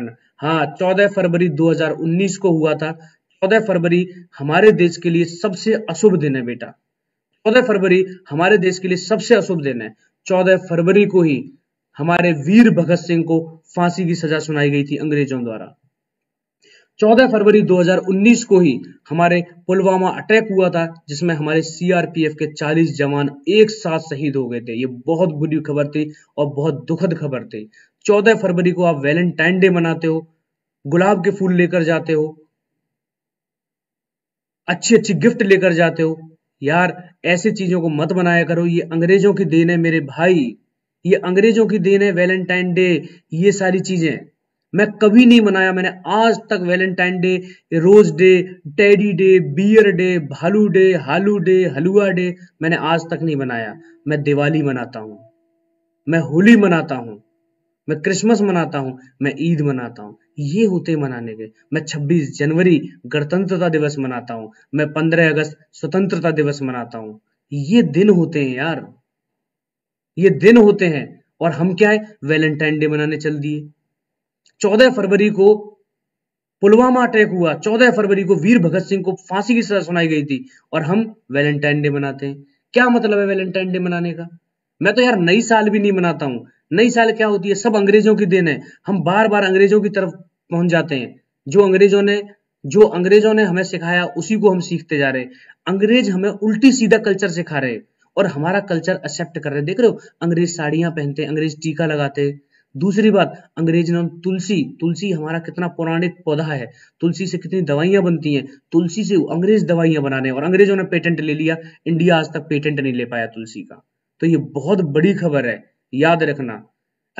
प्रकरण हाँ 14 फरवरी 2019 को हुआ था 14 फरवरी हमारे देश के लिए सबसे अशुभ दिन है बेटा 14 फरवरी हमारे देश के लिए सबसे अशुभ दिन है 14 फरवरी को ही हमारे वीर भगत सिंह को फांसी की सजा सुनाई गई थी अंग्रेजों द्वारा 14 फरवरी 2019 को ही हमारे पुलवामा अटैक हुआ था जिसमें हमारे सीआरपीएफ के 40 जवान एक साथ शहीद हो गए थे ये बहुत बुरी खबर थी और बहुत दुखद खबर थी चौदह फरवरी को आप वैलेंटाइन डे मनाते हो गुलाब के फूल लेकर जाते हो अच्छी अच्छी गिफ्ट लेकर जाते हो यार ऐसे चीजों को मत बनाया करो ये अंग्रेजों की देन है मेरे भाई ये अंग्रेजों की देन है वैलेंटाइन डे ये सारी चीजें मैं कभी नहीं मनाया मैंने आज तक Valentine day rose day teddy day bear day भालू डे हालू डे हलुआ डे मैंने आज तक नहीं मनाया मैं दिवाली मनाता हूं मैं होली मनाता हूं मैं क्रिसमस मनाता हूँ मैं ईद मनाता हूँ ये होते मनाने के मैं 26 जनवरी गणतंत्रता दिवस मनाता हूँ मैं 15 अगस्त स्वतंत्रता दिवस मनाता हूँ ये दिन होते हैं यार ये दिन होते हैं और हम क्या है वैलेंटाइन डे मनाने चल दिए 14 फरवरी को पुलवामा अटैक हुआ 14 फरवरी को वीर भगत सिंह को फांसी की सजा सुनाई गई थी और हम वैलेंटाइन डे मनाते हैं क्या मतलब है वैलेंटाइन डे मनाने का मैं तो यार नई साल भी नहीं मनाता हूँ नई साल क्या होती है सब अंग्रेजों की देन है हम बार बार अंग्रेजों की तरफ पहुंच जाते हैं जो अंग्रेजों ने जो अंग्रेजों ने हमें सिखाया उसी को हम सीखते जा रहे हैं अंग्रेज हमें उल्टी सीधा कल्चर सिखा रहे और हमारा कल्चर एक्सेप्ट कर रहे देख रहे हो अंग्रेज साड़ियां पहनते अंग्रेज टीका लगाते दूसरी बात अंग्रेज ने तुलसी तुलसी हमारा कितना पौराणिक पौधा है तुलसी से कितनी दवाइयां बनती हैं तुलसी से अंग्रेज दवाइयां बनाने और अंग्रेजों ने पेटेंट ले लिया इंडिया आज तक पेटेंट नहीं ले पाया तुलसी का तो ये बहुत बड़ी खबर है याद रखना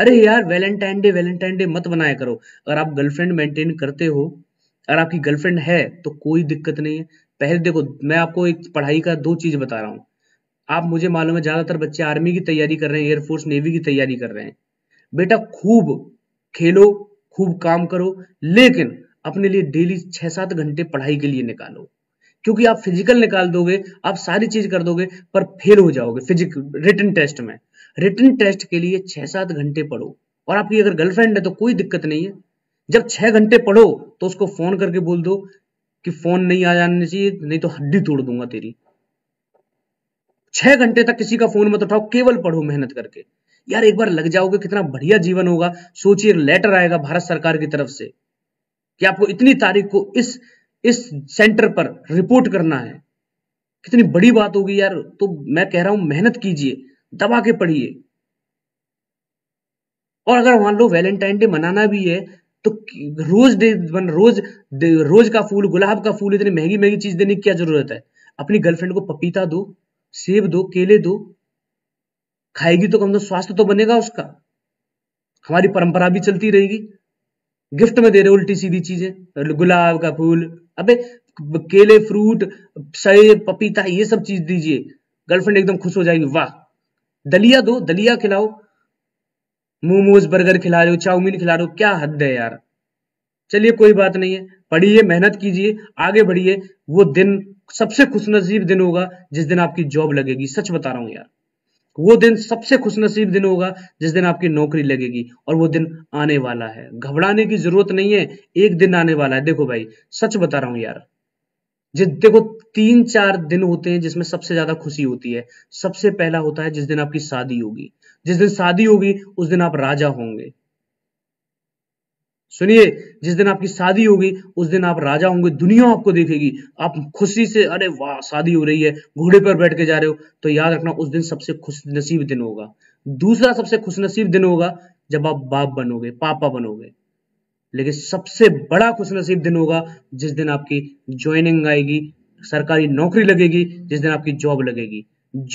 अरे यार वैलेंटाइन डे वैलेंटाइन डे मत बनाया करो अगर आप गर्लफ्रेंड मेंटेन करते हो अगर आपकी गर्लफ्रेंड है तो कोई दिक्कत नहीं है पहले देखो मैं आपको एक पढ़ाई का दो चीज बता रहा हूँ आप मुझे मालूम है ज्यादातर बच्चे आर्मी की तैयारी कर रहे हैं एयरफोर्स नेवी की तैयारी कर रहे हैं बेटा खूब खेलो खूब काम करो लेकिन अपने लिए डेली छह सात घंटे पढ़ाई के लिए निकालो क्योंकि आप फिजिकल निकाल दोगे आप सारी चीज कर दोगे पर फेल हो जाओगे फिजिकल रिटर्न टेस्ट में रिटर्न टेस्ट के लिए छह सात घंटे पढ़ो और आपकी अगर गर्लफ्रेंड है तो कोई दिक्कत नहीं है जब छह घंटे पढ़ो तो उसको फोन करके बोल दो कि फोन नहीं आ जाना चाहिए नहीं तो हड्डी तोड़ दूंगा तेरी छह घंटे तक किसी का फोन मत उठाओ केवल पढ़ो मेहनत करके यार एक बार लग जाओगे कितना बढ़िया जीवन होगा सोचिए लेटर आएगा भारत सरकार की तरफ से कि आपको इतनी तारीख को इस इस सेंटर पर रिपोर्ट करना है कितनी बड़ी बात होगी यार तो मैं कह रहा हूं मेहनत कीजिए दबा के पढ़िए और अगर मान लो वैलेंटाइन डे मनाना भी है तो रोज डे रोज दे, रोज का फूल गुलाब का फूल इतनी महंगी महंगी चीज देने की क्या जरूरत है अपनी गर्लफ्रेंड को पपीता दो सेब दो केले दो खाएगी तो कम से स्वास्थ्य तो बनेगा उसका हमारी परंपरा भी चलती रहेगी गिफ्ट में दे रहे उल्टी सीधी चीजें गुलाब का फूल अबे केले फ्रूट सेब पपीता ये सब चीज दीजिए गर्लफ्रेंड एकदम खुश हो जाएगी वाह दलिया दो दलिया खिलाओ मोमोज बर्गर खिला रहे हो चाउमीन खिला रहे हो क्या हद है यार चलिए कोई बात नहीं है पढ़िए मेहनत कीजिए आगे बढ़िए वो दिन सबसे खुशनसीब दिन होगा जिस दिन आपकी जॉब लगेगी सच बता रहा हूं यार वो दिन सबसे खुशनसीब दिन होगा जिस दिन आपकी नौकरी लगेगी और वो दिन आने वाला है घबराने की जरूरत नहीं है एक दिन आने वाला है देखो भाई सच बता रहा हूं यार जिस देखो तीन चार दिन होते हैं जिसमें सबसे ज्यादा खुशी होती है सबसे पहला होता है जिस दिन आपकी शादी होगी जिस दिन शादी होगी उस दिन आप राजा होंगे सुनिए जिस दिन आपकी शादी होगी उस दिन आप राजा होंगे दुनिया आपको देखेगी आप खुशी से अरे वाह शादी हो रही है घोड़े पर बैठ के जा रहे हो तो याद रखना उस दिन सबसे खुश नसीब दिन होगा दूसरा सबसे खुशनसीब दिन होगा जब आप बाप बनोगे पापा बनोगे लेकिन सबसे बड़ा खुशनसीब दिन होगा जिस दिन आपकी ज्वाइनिंग आएगी सरकारी नौकरी लगेगी जिस दिन आपकी जॉब लगेगी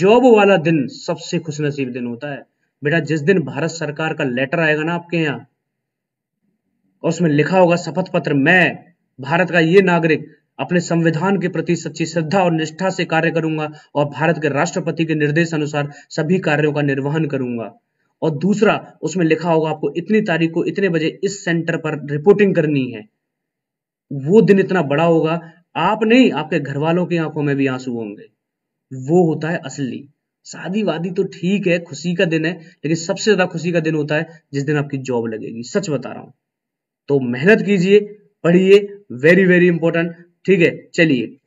जॉब वाला दिन सबसे नसीब दिन होता है बेटा जिस दिन भारत सरकार का लेटर आएगा ना आपके यहाँ उसमें लिखा होगा शपथ पत्र मैं भारत का ये नागरिक अपने संविधान के प्रति सच्ची श्रद्धा और निष्ठा से कार्य करूंगा और भारत के राष्ट्रपति के निर्देश अनुसार सभी कार्यों का निर्वहन करूंगा और दूसरा उसमें लिखा होगा आपको इतनी तारीख को इतने बजे इस सेंटर पर रिपोर्टिंग करनी है वो दिन इतना बड़ा होगा आप नहीं आपके घर वालों की आंखों में भी आंसू होंगे वो होता है असली शादी वादी तो ठीक है खुशी का दिन है लेकिन सबसे ज्यादा खुशी का दिन होता है जिस दिन आपकी जॉब लगेगी सच बता रहा हूं तो मेहनत कीजिए पढ़िए वेरी वेरी इंपॉर्टेंट ठीक है चलिए